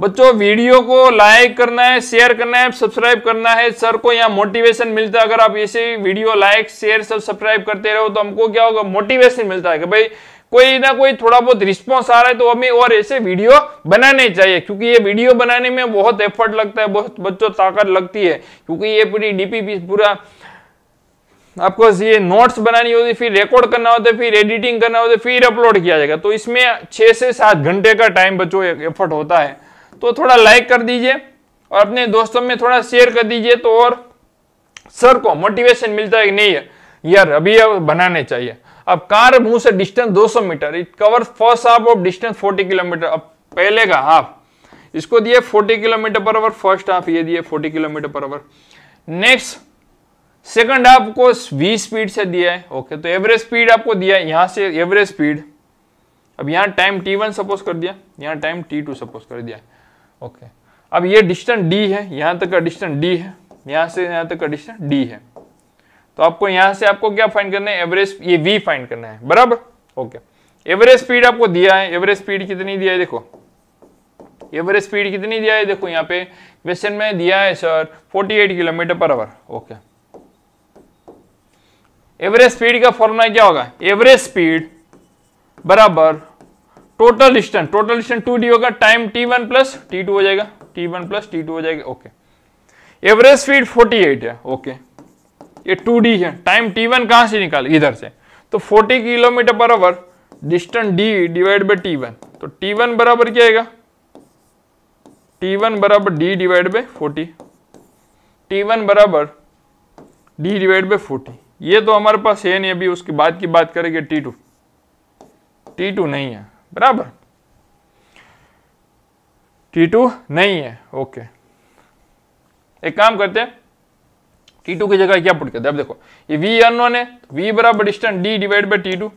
बच्चों वीडियो को लाइक करना है शेयर करना है सब्सक्राइब करना है सर को यहाँ मोटिवेशन मिलता है अगर आप ऐसे वीडियो लाइक शेयर सब सब्सक्राइब करते रहो तो हमको क्या होगा मोटिवेशन मिलता है कि भाई कोई ना कोई थोड़ा बहुत रिस्पॉन्स आ रहा है तो हमें और ऐसे वीडियो बनाने चाहिए क्योंकि ये वीडियो बनाने में बहुत एफर्ट लगता है बहुत बच्चों ताकत लगती है क्योंकि ये पूरी डीपी पूरा आपको ये नोट्स बनानी होती फिर रिकॉर्ड करना होता है फिर एडिटिंग करना होता है फिर अपलोड किया जाएगा तो इसमें छह से सात घंटे का टाइम बच्चों एफर्ट होता है तो थोड़ा लाइक कर दीजिए और अपने दोस्तों में थोड़ा शेयर कर दीजिए तो और सर को मोटिवेशन मिलता है कि नहीं है यार अभी अब बनाने चाहिए अब कार मुंह से distance 200 metre it cover first half of distance 40 kilometre अब पहले का हाफ इसको दिए 40 kilometre per our first half ये दिए 40 kilometre per hour next second half को वी स्पीड से दिया है ओके तो एवरेज स्पीड आपको दिया है यहां से एवरेज स्पीड अब यहां टाइम टी सपोज कर दिया यहां टाइम टी सपोज कर दिया है. ओके अब ये डिस्टेंस डी है यहाँ तक का डिस्टेंस डी है यहाँ से यहाँ तक का डिस्टेंस डी है तो आपको यहाँ से आपको क्या फाइंड करना है एवरेज ये वी फाइंड करना है बराबर ओके एवरेज स्पीड आपको दिया है एवरेज स्पीड कितनी दिया है देखो एवरेज स्पीड कितनी दिया है देखो यहाँ पे क्वेश्चन में दिया है sir 48 kilometre per hour okay average speed का फॉर्मूला क्या होगा एवरेज स्पीड बराबर total distance total distance two D होगा time T one plus T two हो जाएगा T one plus T two हो जाएगा ओके एवरेज स्पीड 48 है ओके ये टू डी है टाइम टी वन कहां से निकाल इधर से तो 40 kilometre per hour distance D divide by T one तो टी वन बराबर क्या आएगा टी वन बराबर D divide by forty T one बराबर डी डिवाइड बाई फोर्टी ये तो हमारे पास है नहीं अभी उसकी बात की बात करेंगे टी टू टी टू नहीं है बराबर टी टू नहीं है ओके एक काम करते हैं टी टू की जगह क्या पुट करते हैं अब देखो ये वी अनोन है तो वी बराबर distance D divide by T two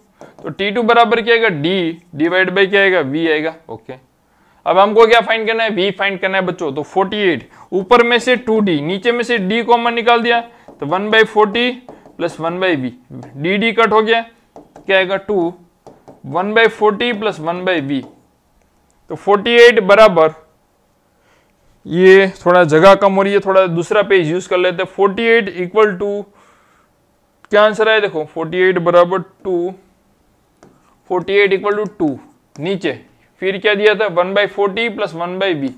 तो टी टू बराबर क्या आएगा डी डिवाइड बाई क्या आएगा वी आएगा ओके अब हमको क्या फाइंड करना है वी फाइंड करना है बच्चों तो 48 ऊपर में से 2d नीचे में से d कॉमन निकाल दिया तो 1 by forty plus one by V D D cut हो गया क्या आएगा two one by forty plus one by V तो फोर्टी एट बराबर ये थोड़ा जगह कम हो रही है थोड़ा दूसरा पेज यूज कर लेते हैं फोर्टी एट इक्वल टू क्या आंसर आया देखो फोर्टी एट बराबर two forty eight equal to two नीचे फिर क्या दिया था one by forty plus one by B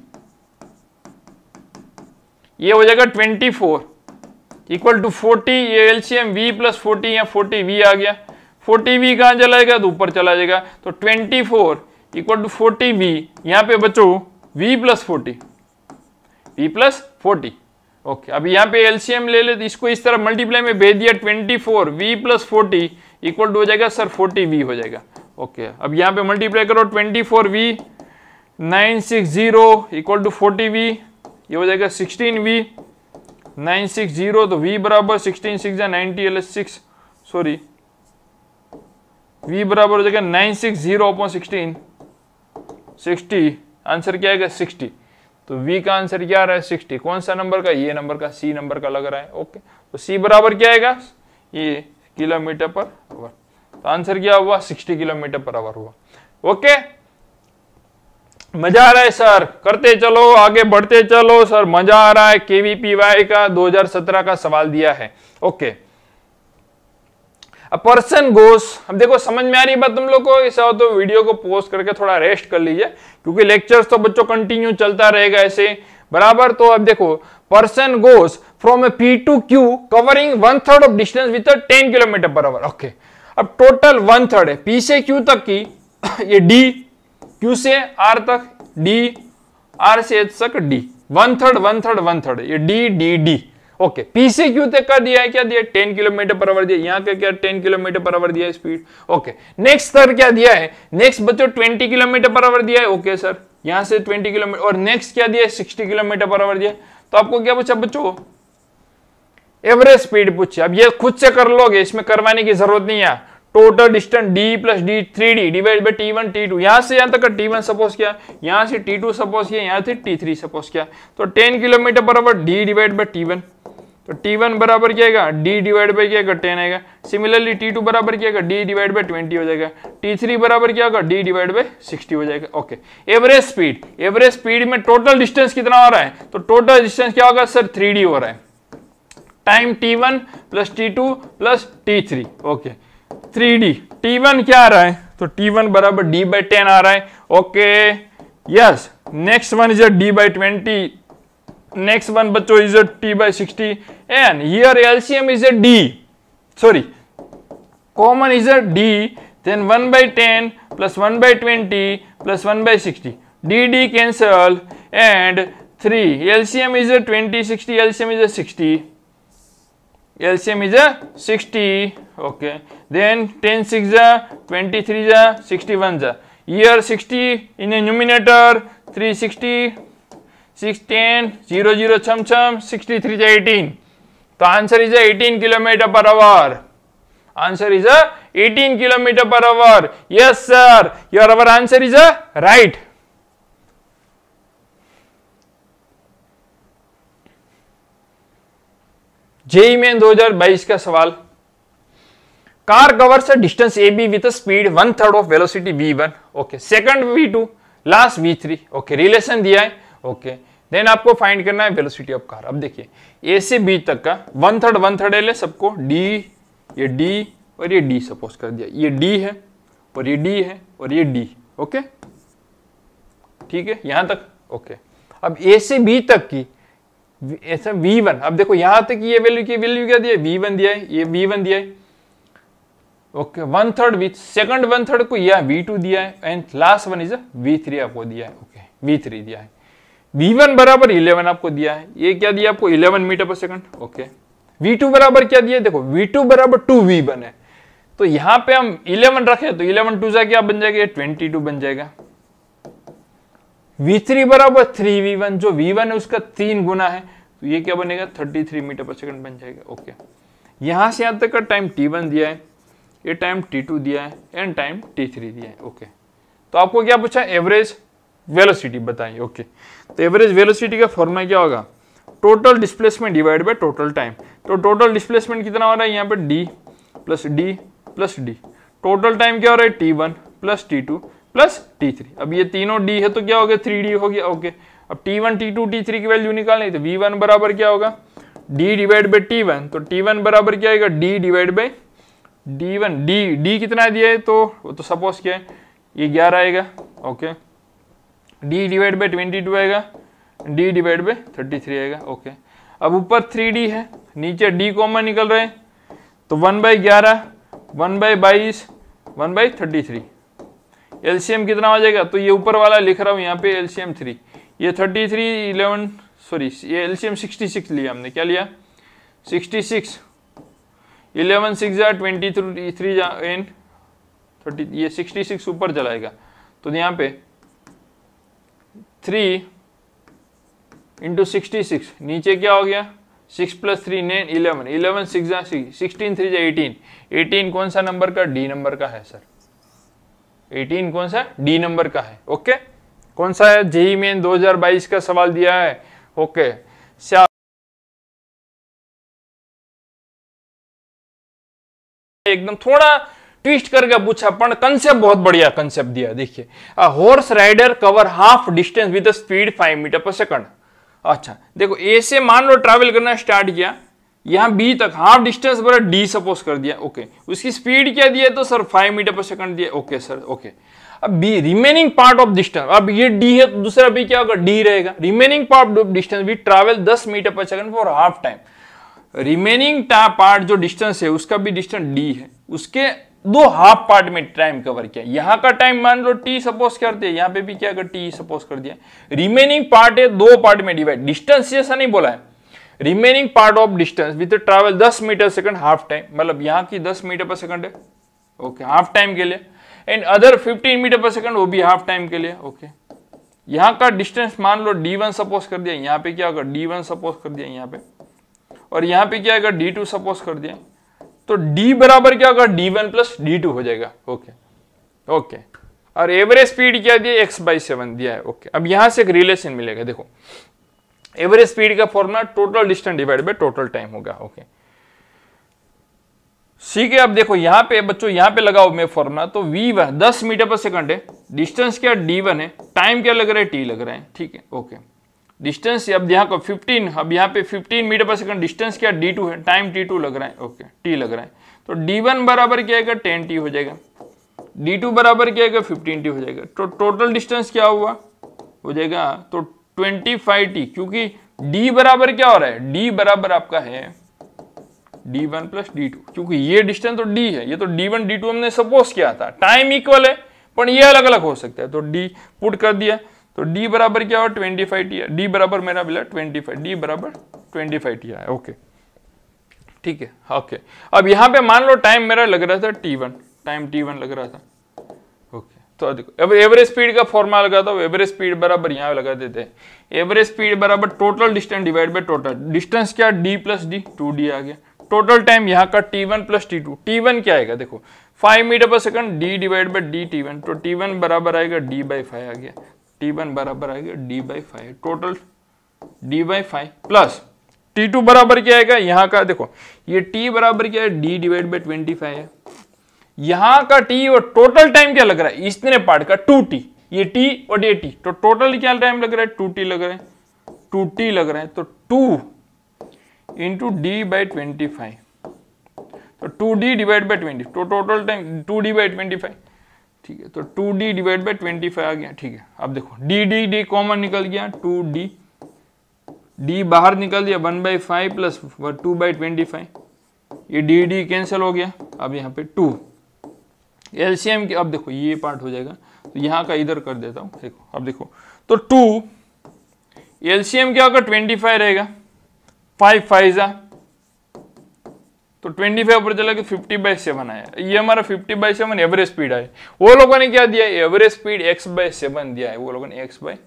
ये हो जाएगा twenty four equal to forty ये एलसीएम वी प्लस फोर्टी या फोर्टी वी आ गया फोर्टी बी कहाँ चला जाएगा तो ऊपर चला जाएगा तो twenty four equal to forty B यहाँ पे बचो V plus forty V plus forty okay अब यहाँ पे एलसीएम ले ले तो इसको इस तरह मल्टीप्लाई में भेज दिया twenty four V plus forty equal to हो जाएगा सर फोर्टी वी हो जाएगा ओके अब यहाँ पे मल्टीप्लाई करो twenty four V nine six zero equal to forty V ये हो जाएगा sixteen V nine six zero तो वी बराबर सिक्सटीन सिक्स या ninety L six sorry v बराबर हो जाएगा nine six zero upon sixteen sixty answer क्या आएगा सिक्सटी तो v का आंसर क्या आ रहा है सिक्सटी कौन सा नंबर का ये नंबर का c नंबर का लग रहा है ओके तो c बराबर क्या आएगा ये किलोमीटर पर आवर तो आंसर क्या हुआ सिक्सटी किलोमीटर पर आवर हुआ ओके मजा आ रहा है सर करते चलो आगे बढ़ते चलो सर मजा आ रहा है केवीपीवाई का 2017 का सवाल दिया है okay okay. A person goes अब देखो समझ में आ रही बात तुम लोग को ऐसा हो तो वीडियो को पोस्ट करके थोड़ा रेस्ट कर लीजिए क्योंकि लेक्चर्स तो बच्चों कंटिन्यू चलता रहेगा ऐसे बराबर तो अब देखो person goes from a P to Q covering one third of distance with ten kilometre per okay अब टोटल वन थर्ड है पी से क्यू तक की *coughs* ये डी क्यू से आर तक डी आर से एच तक D one third one third one third ये डी डी डी ओके पीसी क्यू तक का दिया है क्या दिया टेन किलोमीटर पर आवर दिया यहाँ का क्या टेन किलोमीटर पर आवर दिया है स्पीड ओके नेक्स्ट सर क्या दिया है नेक्स्ट बच्चों ट्वेंटी किलोमीटर पर आवर दिया है ओके सर यहां से ट्वेंटी किलोमीटर और नेक्स्ट क्या दिया है सिक्सटी किलोमीटर पर आवर दिया तो आपको क्या पूछा बच्चों एवरेज स्पीड पूछे अब ये खुद से कर लोगे इसमें करवाने की जरूरत नहीं है total distance d plus D three D divide by T one T two यहां से यहां तक टी वन सपोज किया यहां से टी टू सपोज किया यहां से टी थ्री सपोज किया तो टेन किलोमीटर बराबर hour D divide by T one तो T1 बराबर क्या आएगा D डिवाइड बाई क्या टेन आएगा सिमिलरली T2 बराबर क्या आएगा D डिवाइड बाई ट्वेंटी हो जाएगा T3 बराबर क्या होगा D डिवाइड बाई सिक्सटी हो जाएगा okay average speed average speed में टोटल डिस्टेंस कितना हो रहा है तो टोटल डिस्टेंस क्या होगा सर थ्री हो रहा है time T1 one plus T two plus T three okay three D T one क्या आ रहा है तो टी वन बराबर डी बाई टेन आ रहा है okay yes next one is D by twenty next one बच्चों is a t by 60 and here LCM is a d sorry common is a d then 1 by 10 plus 1 by 20 plus 1 by 60 d d cancel and 3 LCM is a 20 60 LCM is a 60 LCM is a 60 okay then 10 6 ja 23 ja 61 ja here 60 in a numerator 360 six ten zero zero छम छम sixty three से eighteen तो answer is eighteen kilometre per hour answer is eighteen kilometre per hour yes sir your our answer is right JEE में 2022 का सवाल car covers a distance A B with speed one third of velocity V one okay second V two last V three okay relation दिया है okay then आपको find करना है velocity of car अब देखिए ए से बी तक का वन थर्ड वन थर्ड ले सबको डी ये डी और ये डी सपोज कर दिया ये डी है और ये डी है और ये डी ओके ठीक है यहां तक ओके अब ए से बी तक की ऐसा वी वन अब देखो यहां तक ये वैल्यू की वैल्यू क्या दिया वी वन दिया है ये वी वन दिया है okay one third V second one third को यह वी टू दिया है and last one is V three आपको दिया है ओके वी थ्री दिया है वी वन बराबर इलेवन आपको दिया है ये क्या दिया आपको eleven metre per second okay V two बराबर क्या दिया देखो वी टू बराबर टू वी वन है तो यहां पे हम इलेवन रखे तो इलेवन टू जा क्या बन जाएगा ट्वेंटी टू बन जाएगा वी थ्री बराबर थ्री वी वन जो वी वन है उसका तीन गुना है तो ये क्या बनेगा thirty three metre per second बन जाएगा ओके यहां से यहां तक का टाइम टी वन दिया है ये टाइम टी टू दिया है एंड टाइम टी थ्री दिया है ओके तो आपको क्या पूछा एवरेज वेलोसिटी बताइए ओके तो एवरेज वेलोसिटी का फॉर्मूला क्या होगा total displacement divide by total time तो टोटल डिस्प्लेसमेंट कितना हो रहा है यहाँ पर D plus D plus D total time क्या हो रहा है T one plus T two plus T three अब ये तीनों डी है तो क्या हो गया थ्री डी हो गया ओके अब T one T two T three की वैल्यू निकालनी तो वी वन बराबर क्या होगा D divide by T one तो टी वन बराबर क्या आएगा D divide by D one D D कितना दिया है तो वो तो सपोज क्या है ये ग्यारह आएगा okay okay. D divide by twenty two आएगा D divide by thirty three आएगा ओके अब ऊपर थ्री डी है नीचे डी कॉमन निकल रहे हैं तो वन बाई ग्यारह वन बाई बाईस one by thirty three LCM कितना हो जाएगा तो ये ऊपर वाला लिख रहा हूँ यहाँ पे एलसीएम थ्री ये थर्टी थ्री इलेवन सॉरी ये एलसीएम सिक्सटी सिक्स लिया हमने क्या लिया सिक्सटी सिक्स इलेवन सिक्स जा ट्वेंटी थ्री थ्री जा एन थर्टी ये सिक्सटी सिक्स ऊपर चलाएगा तो यहाँ पे थ्री इंटू सिक्सटी सिक्स नीचे क्या हो गया six plus three nine eleven eleven six sixteen three जाए एटीन एटीन कौन सा नंबर का डी नंबर का है सर एटीन कौन सा डी नंबर का है ओके कौन सा है जेई मेन 2022 का सवाल दिया है ओके श्या एकदम थोड़ा ट्विस्ट करके पूछा पर कंसेप्ट बहुत बढ़िया कंसेप्ट दिया देखिए horse rider cover half distance with speed five metre per second अच्छा देखो ए से मान लो ट्रैवल करना स्टार्ट किया यहां बी तक हाफ डिस्टेंस बड़ा डी सपोज कर दिया ओके उसकी स्पीड क्या दिया तो sir five metre per second दिया ओके सर ओके अब B remaining part of distance अब ये डी है तो दूसरा भी क्या होगा डी रहेगा रिमेनिंग पार्ट ऑफ डिस्टेंस भी ट्रैवल दस metre per second for half time remaining part जो डिस्टेंस है उसका भी डिस्टेंस डी है उसके दो हाफ पार्ट में टाइम कवर किया यहां का टाइम मान लो टी सपोज कर दिया यहां पे भी क्या अगर टी सपोज कर दिया रिमेनिंग पार्ट है दो पार्ट में डिवाइड डिस्टेंस जैसा नहीं बोला है remaining part of distance with travel 10 metre second half time मतलब यहां की 10 मीटर पर सेकंड है ओके हाफ टाइम के लिए and other 15 metre per second वो भी हाफ टाइम के लिए ओके यहां का डिस्टेंस मान लो डी वन सपोज कर दिया यहां पे क्या होगा डी वन सपोज कर दिया यहां पे और यहां पे क्या होगा डी टू सपोज कर दिया तो d बराबर क्या होगा d1 वन प्लस डी हो जाएगा ओके ओके और एवरेज स्पीड क्या दिया x बाई सेवन दिया है ओके अब यहां से एक रिलेशन मिलेगा देखो एवरेज स्पीड का formula total distance divide by total time होगा ओके ठीक है अब देखो यहां पे बच्चों यहां पे लगाओ मैं फॉर्मूला तो वी वन दस मीटर पर सेकंड है डिस्टेंस क्या डी वन है टाइम क्या लग रहा है टी लग रहा है ठीक है ओके डिस्टेंस अब यहाँ को 15 अब यहाँ पे 15 मीटर पर सेकंड डिस्टेंस क्या d2 है टाइम t2 लग रहा है ओके t लग रहा है तो d1 बराबर क्या आएगा टी हो जाएगा d2 बराबर क्या आएगा टी हो जाएगा तो टोटल डिस्टेंस क्या हुआ हो जाएगा तो 25t क्योंकि d बराबर क्या हो रहा है d बराबर आपका है d1 वन प्लस डी क्योंकि ये डिस्टेंस तो d है ये तो d1 d2 हमने सपोज किया था टाइम इक्वल है पर ये अलग अलग हो सकता है तो d पुट कर दिया तो d बराबर क्या होगा ट्वेंटी फाइव टी डी बराबर मेरा मिला ट्वेंटी फाइव डी बराबर ट्वेंटी फाइव टी आया ओके ठीक है ओके अब यहां पे मान लो टाइम मेरा लग रहा था T one time T one लग रहा था ओके तो देखो अब एवरेज स्पीड का फॉर्मा लगा था एवरेज स्पीड बराबर यहाँ लगा देते हैं एवरेज स्पीड बराबर total distance divide by total distance क्या D plus D two D आ गया टोटल टाइम यहाँ का T one plus T two T one क्या आएगा देखो five metre per second D divide by D T one तो टी वन बराबर आएगा डी बाई फाइव आ गया टी वन बराबर आएगा D by five total D by five plus T two बराबर क्या आएगा यहाँ का देखो ये टी बराबर क्या है D divide by twenty five है यहाँ का टी और टोटल टाइम क्या लग रहा है इसने पार्ट का टू टी ये टी और ये टी तो टोटल क्या टाइम लग रहा है टू टी लग रहा है टू टी लग रहा है तो two into D by twenty five तो two D divide by twenty total time two D by twenty five ठीक है तो two D divide by twenty five आ गया ठीक है अब देखो डी डी डी कॉमन निकल गया टू डी डी बाहर निकल दिया one by five plus two by twenty five ये डी डी कैंसिल हो गया अब यहाँ पे टू एम के अब देखो ये पार्ट हो जाएगा तो यहाँ का इधर कर देता हूँ देखो अब देखो तो टू एम क्या होगा ट्वेंटी फाइव रहेगा फाइव फाइव ज़ा तो 25 पर चला कि 50 बाई सेवन आया ये हमारा 50 बाई सेवन एवरेज स्पीड है वो लोगों ने क्या दिया है average speed x by seven दिया है वो लोगों ने x बाय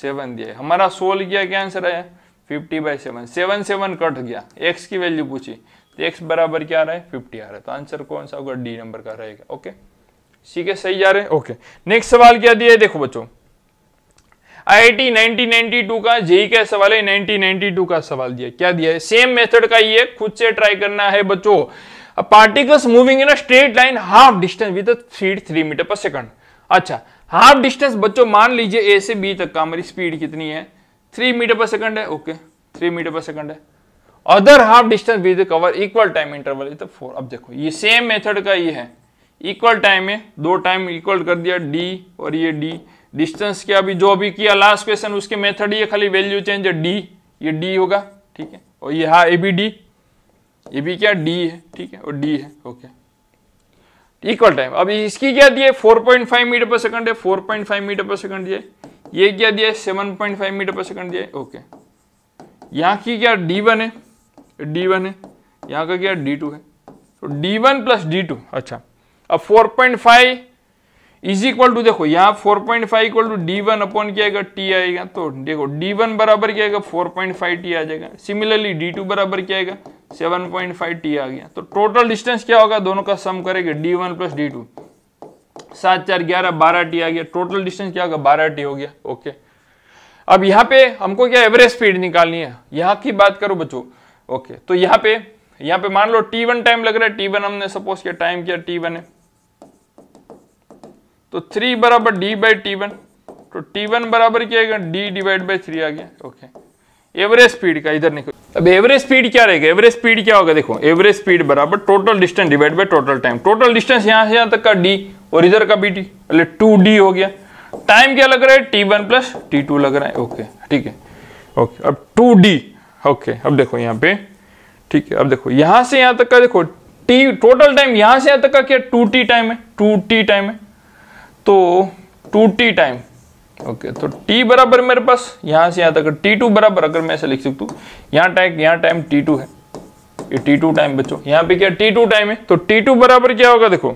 सेवन दिया है हमारा सोल क्या क्या आंसर आया 50 by seven seven seven cut गया x की वैल्यू पूछी तो x बराबर क्या आ रहा है 50 आ रहा है तो आंसर कौन सा होगा डी नंबर का रहेगा ओके ठीक है सही जा रहे हैं ओके नेक्स्ट सवाल क्या दिया है देखो बच्चों आईआईटी 1992 का जेई का सवाल है 1992 का सवाल दिया क्या दिया है सेम मेथड का ही है खुद से ट्राई करना है बच्चों particles moving in straight line half distance with speed three metre per second अच्छा हाफ डिस्टेंस बच्चों मान लीजिए ए से बी तक का हमारी स्पीड कितनी है थ्री मीटर पर सेकंड है okay three metre per second है other half distance with cover equal time interval is four अब देखो ये सेम मेथड का ये है इक्वल टाइम है दो टाइम इक्वल कर दिया डी और ये डी डिस्टेंस क्या अभी जो अभी किया लास्ट क्वेश्चन उसके मेथड ये खाली वैल्यू चेंज है डी ये डी होगा ठीक है और ये हा ए बी डी ये भी क्या डी है ठीक है और डी है ओके इक्वल टाइम अब इसकी क्या दिए 4.5 मीटर पर सेकंड है 4.5 मीटर पर सेकंड दिए ये क्या दिया seven point metre per second दिए ओके यहाँ की क्या डी है डी है यहाँ का क्या डी है तो डी वन प्लस अच्छा अब फोर इज इक्वल टू देखो यहाँ four point five equal to D one upon क्या आएगा टी आएगा तो देखो डी वन बराबर क्या आएगा फोर पॉइंट फाइव टी आ जाएगा सिमिलरली डी टू बराबर क्या आएगा सेवन पॉइंट फाइव टी आ गया तो टोटल डिस्टेंस क्या होगा दोनों का सम करेंगे D one plus D two सात चार ग्यारह बारह टी आ गया टोटल डिस्टेंस क्या होगा बारह टी हो गया ओके अब यहाँ पे हमको क्या एवरेज स्पीड निकालनी है यहाँ की बात करो बच्चों ओके तो यहाँ पे यहाँ पे मान लो टी वन टाइम लग रहा है टी वन हमने सपोज किया टाइम किया टी वन है तो थ्री बराबर डी बाई टी वन तो टी वन बराबर क्या आएगा डी डिवाइड बाई थ्री आ गया ओके एवरेज स्पीड का इधर निकल अब एवरेज स्पीड क्या रहेगा एवरेज स्पीड क्या होगा देखो एवरेज स्पीड बराबर total distance divide by total time total distance यहाँ से यहाँ तक का डी और इधर का बी टी मतलब टू डी हो गया टाइम क्या लग रहा है T one plus T two लग रहा है ओके ठीक है ओके अब टू डी ओके अब देखो यहाँ पे ठीक है अब देखो यहाँ से यहाँ तक का देखो टी टोटल टाइम यहाँ से यहाँ तक का क्या टू टी टाइम है टू टी टाइम है तो टू टी टाइम ओके तो टी बराबर मेरे पास यहां से यहां तक टी टू बराबर अगर मैं ऐसे लिख सकता हूं यहां टाइम यहां टाइम टी टू है ये टी टू टाइम बच्चों यहां पे क्या टी टू टाइम है तो टी टू बराबर क्या होगा देखो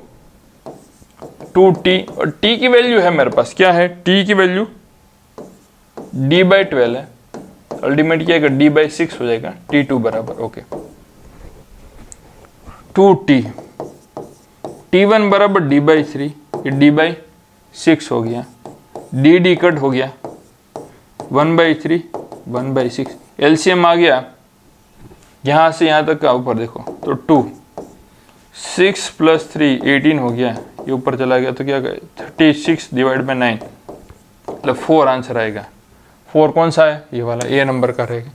टू टी और टी की वैल्यू है मेरे पास क्या है टी की वैल्यू डी बाई ट्वेल्व है अल्टीमेट क्या डी बाई सिक्स हो जाएगा टी टू बराबर okay two T T one बराबर D by three D by six हो गया डी डी कट हो गया one by three one by six L C M आ गया यहाँ से यहाँ तक का ऊपर देखो तो to six plus three eighteen हो गया ये ऊपर चला गया तो क्या गया thirty six divide by nine मतलब फोर आंसर आएगा फोर कौन सा है ये वाला ए नंबर का रहेगा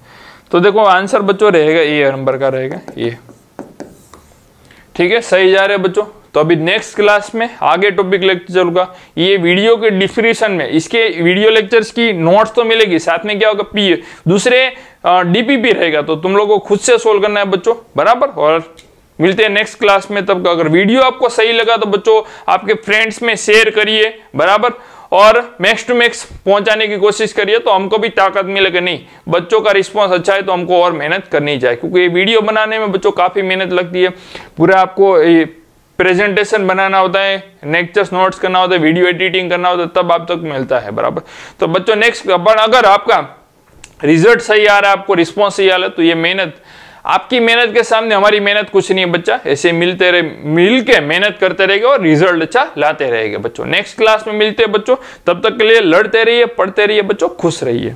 तो देखो आंसर बच्चों रहेगा ए नंबर का रहेगा ए ठीक है सही जा रहे हैं बच्चों तो अभी नेक्स्ट क्लास में आगे टॉपिक लेक्चर चलूंगा ये वीडियो के डिस्क्रिप्शन में इसके वीडियो लेक्चर्स की नोट्स तो मिलेगी साथ में क्या होगा पी दूसरे डीपी भी रहेगा तो तुम लोग को खुद से सोल्व करना है बच्चों बराबर और मिलते हैं नेक्स्ट क्लास में तब अगर वीडियो आपको सही लगा तो बच्चों आपके फ्रेंड्स में शेयर करिए बराबर और मैक्स टू मैक्स पहुंचाने की कोशिश करिए तो हमको भी ताकत मिले कि नहीं बच्चों का रिस्पांस अच्छा है तो हमको और मेहनत करनी चाहिए क्योंकि ये वीडियो बनाने में बच्चों काफ़ी मेहनत लगती है पूरा आपको प्रेजेंटेशन बनाना होता है नेक्चर्स नोट्स करना होता है वीडियो एडिटिंग करना होता है तब आप तक मिलता है बराबर तो बच्चों नेक्स्ट बट अगर आपका रिजल्ट सही आ रहा है आपको रिस्पॉन्स सही आ रहा है तो ये मेहनत आपकी मेहनत के सामने हमारी मेहनत कुछ नहीं है बच्चा ऐसे मिलते रहे मिल के मेहनत करते रहेगा और रिजल्ट अच्छा लाते रहेगा बच्चों नेक्स्ट क्लास में मिलते हैं बच्चों तब तक के लिए लड़ते रहिए पढ़ते रहिए बच्चों खुश रहिए